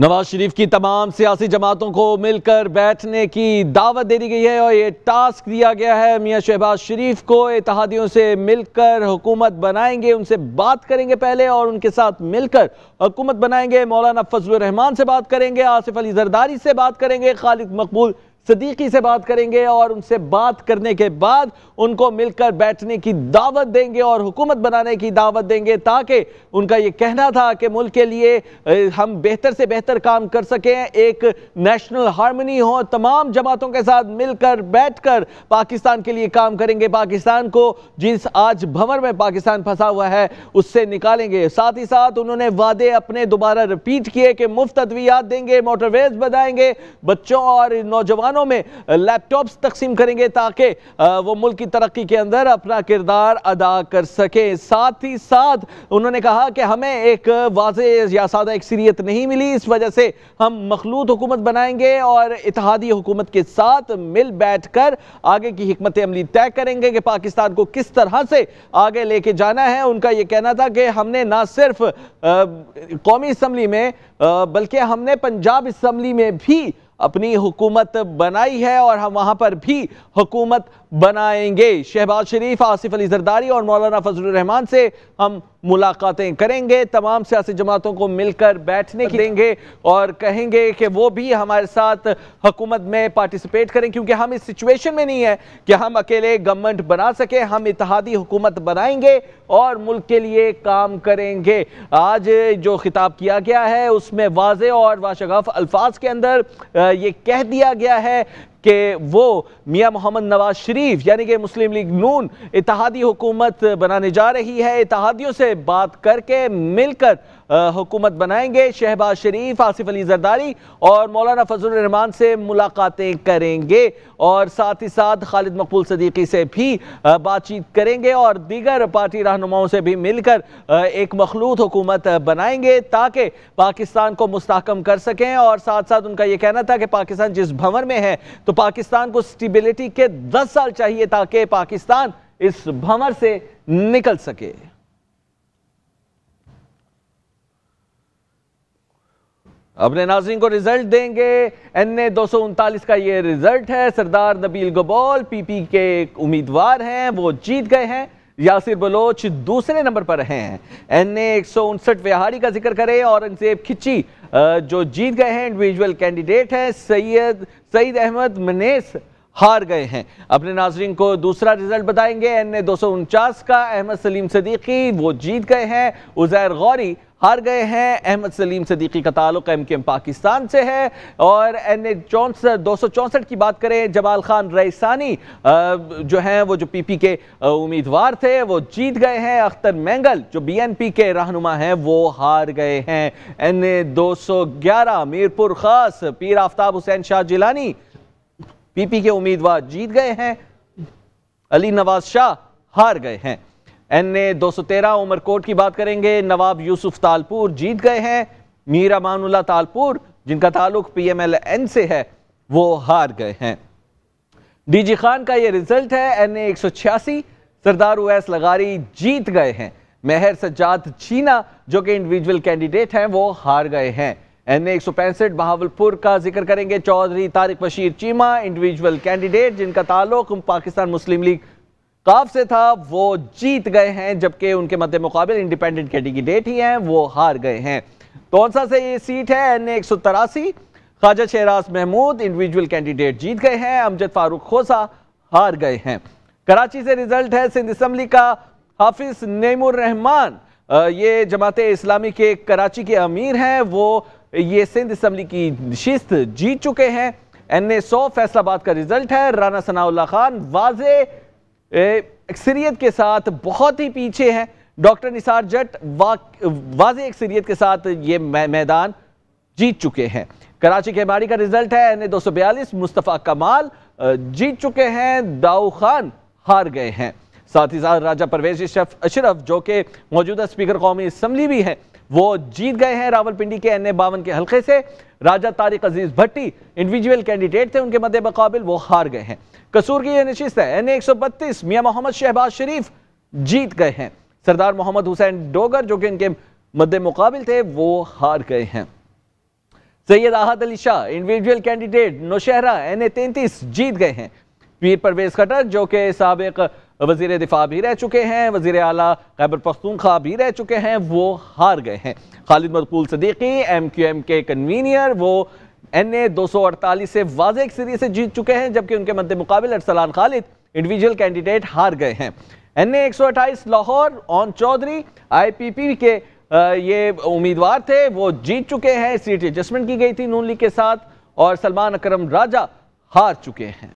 नवाज शरीफ की तमाम सियासी जमातों को मिलकर बैठने की दावत दे दी गई है और ये टास्क दिया गया है मियाँ शहबाज शरीफ को इतिहादियों से मिलकर हुकूमत बनाएंगे उनसे बात करेंगे पहले और उनके साथ मिलकर हुकूमत बनाएंगे मौलाना फजल रहमान से बात करेंगे आसिफ अली जरदारी से बात करेंगे खालिद मकबूल सदीकी से बात करेंगे और उनसे बात करने के बाद उनको मिलकर बैठने की दावत देंगे और हुकूमत बनाने की दावत देंगे ताकि उनका ये कहना था कि मुल्क के लिए हम बेहतर से बेहतर काम कर सकें एक नेशनल हारमोनी हो तमाम जमातों के साथ मिलकर बैठकर पाकिस्तान के लिए काम करेंगे पाकिस्तान को जिस आज भंवर में पाकिस्तान फंसा हुआ है उससे निकालेंगे साथ ही साथ उन्होंने वादे अपने दोबारा रिपीट किए कि मुफ्त अद्वियात देंगे मोटरवेज बनाएंगे बच्चों और नौजवानों दुकानों में लैपटॉप्स तकसीम करेंगे ताकि वो मुल्क की तरक्की के अंदर अपना किरदार अदा कर सकें साथ ही साथ उन्होंने कहा कि हमें एक वाज या सादा अक्सरीत नहीं मिली इस वजह से हम मखलूत हुकूमत बनाएंगे और इतिहादी हुकूमत के साथ मिल बैठ कर आगे की हमत अमली तय करेंगे कि पाकिस्तान को किस तरह से आगे लेके जाना है उनका यह कहना था कि हमने ना सिर्फ कौमी असम्बली में बल्कि हमने पंजाब असम्बली में भी अपनी हुकूमत बनाई है और हम वहाँ पर भी हुकूमत बनाएंगे शहबाज शरीफ आसिफ अली जरदारी और मौलाना फजल रहमान से हम मुलाकातें करेंगे तमाम सियासी जमातों को मिलकर बैठने की देंगे और कहेंगे कि वो भी हमारे साथ हुकूमत में पार्टिसिपेट करें क्योंकि हम इस सिचुएशन में नहीं है कि हम अकेले गवर्नमेंट बना सकें हम इतिहादी हुकूमत बनाएंगे और मुल्क के लिए काम करेंगे आज जो खिताब किया गया है उसमें वाज और वाशगफ अल्फाज के अंदर ये कह दिया गया है कि वो मियाँ मोहम्मद नवाज शरीफ यानी कि मुस्लिम लीग नून इतिहादी हुकूमत बनाने जा रही है इतिहादियों से बात करके मिलकर हुकूमत बनाएंगे शहबाज शरीफ आसिफ अली जरदारी और मौलाना फजल रहमान से मुलाकातें करेंगे और साथ ही साथ खालिद मकबूल सदीकी से भी बातचीत करेंगे और दीगर पार्टी रहनुमाओं से भी मिलकर एक मखलूत हुकूमत बनाएंगे ताकि पाकिस्तान को मुस्तकम कर सकें और साथ साथ उनका यह कहना था कि पाकिस्तान जिस भंवर में है तो पाकिस्तान को स्टेबिलिटी के दस साल चाहिए ताकि पाकिस्तान इस भंवर से निकल सके अपने नाजरन को रिजल्ट देंगे एन ए दो सौ उनतालीस का ये रिजल्ट है सरदार नबील गबोल पी पी के उम्मीदवार हैं वो जीत गए हैं यासिर बलोच दूसरे नंबर पर हैं एन ए एक सौ उनसठ व्यहारी का जिक्र करें औरंगजेब खिची जो जीत गए हैं इंडिविजुअल कैंडिडेट हैं सैयद सईद अहमद मनेस हार गए हैं अपने नाजरन को दूसरा रिजल्ट बताएंगे एन ए दो सौ उनचास का अहमद सलीम सदीकी वो जीत गए हैं उजैर गौरी हार गए हैं अहमद सलीम सदीकी का ताल्लुक एम के एम पाकिस्तान से है और एन ए चौंसठ दो सौ चौंसठ की बात करें जमाल खान रईसानी जो हैं वो जो पी पी के उम्मीदवार थे वो जीत गए हैं अख्तर मैंगल जो बी एन पी के रहनुमा हैं वो हार गए हैं एन ए दो सौ ग्यारह मीरपुर खास पीर आफ्ताब हुसैन शाह जिलानी पी पी के उम्मीदवार जीत गए हैं अली नवाज शाह हार गए हैं एन ए दो सौ तेरह उमरकोट की बात करेंगे नवाब यूसुफ तालपुर जीत गए हैं मीर अमानुल्ला तालपुर जिनका ताल्लुक पी एम एल एन से है वो हार गए हैं डीजी खान का ये रिजल्ट है एन ए एक सौ छियासी सरदार उवैस लगारी जीत गए हैं मेहर सज्जाद छीना जो कि इंडिविजुअल कैंडिडेट हैं वो हार गए हैं एन ए एक सौ पैंसठ बहावलपुर का जिक्र करेंगे चौधरी तारिक बशीर चीमा इंडिविजुअल कैंडिडेट जिनका ताल्लुक पाकिस्तान मुस्लिम लीग काफ से था वो जीत गए हैं जबकि उनके मध्य मुकाबल इंडिपेंडेंट कैंडिडेट ही हैं वो हार गए हैं तोनसा से ये सीट है एन एक सौ तरासी ख्वाजा शहराज महमूद इंडिविजुअल कैंडिडेट जीत गए हैं अमजद फारूक खोसा हार गए हैं कराची से रिजल्ट है सिंध असम्बली का हाफिज नईमुर रहमान ये जमात इस्लामी के कराची के अमीर हैं वो ये सिंध असम्बली की नशिस्त जीत चुके हैं एन ए सौ फैसलाबाद का रिजल्ट है राना सनाउल्ला खान वाजे अक्सरियत के साथ बहुत ही पीछे हैं डॉक्टर निसार जट वा, वाज अक्सरियत के साथ ये मैदान जीत चुके हैं कराची के बारी का रिजल्ट है एन ए दो सौ बयालीस मुस्तफ़ा कमाल जीत चुके हैं दाऊ खान हार गए हैं साथ ही साथ राजा परवेज अशरफ जो कि मौजूदा स्पीकर कौमी इसम्बली भी हैं वो जीत गए हैं रावलपिंडी के एन ए बावन के हल्के से राजा तारिक अजीज भट्टी इंडिविजुअल कैंडिडेट थे उनके मद मुकाबल वो हार गए हैं कसूर की यह नशिस्त है एन ए एक मियां मोहम्मद शहबाज शरीफ जीत गए हैं सरदार मोहम्मद हुसैन डोगर जो कि इनके मद्दे मुकाबिल थे वो हार गए हैं Syed Ahad Ali Shah individual candidate Nowshera N A तैंतीस जीत गए हैं पीर परवेज खटक जो कि सबक वजीर दिफा भी रह चुके हैं वजीर अला खैबर पख्तूनखा भी रह चुके हैं वो हार गए हैं Khalid Maqbool Siddiqui M Q M के कन्वीनियर वो एन ए दो सौ अड़तालीस से वाज एक सीरीज से जीत चुके हैं जबकि उनके मद्द मुकाबले अरसलान खालिद इंडिविजुअल कैंडिडेट हार गए हैं एन ए एक सौ अट्ठाईस Lahore Aun Chaudhry I P P के ये उम्मीदवार थे वो जीत चुके हैं सीट एडजस्टमेंट की गई थी नून लीग के साथ और सलमान अक्रम राजा हार चुके हैं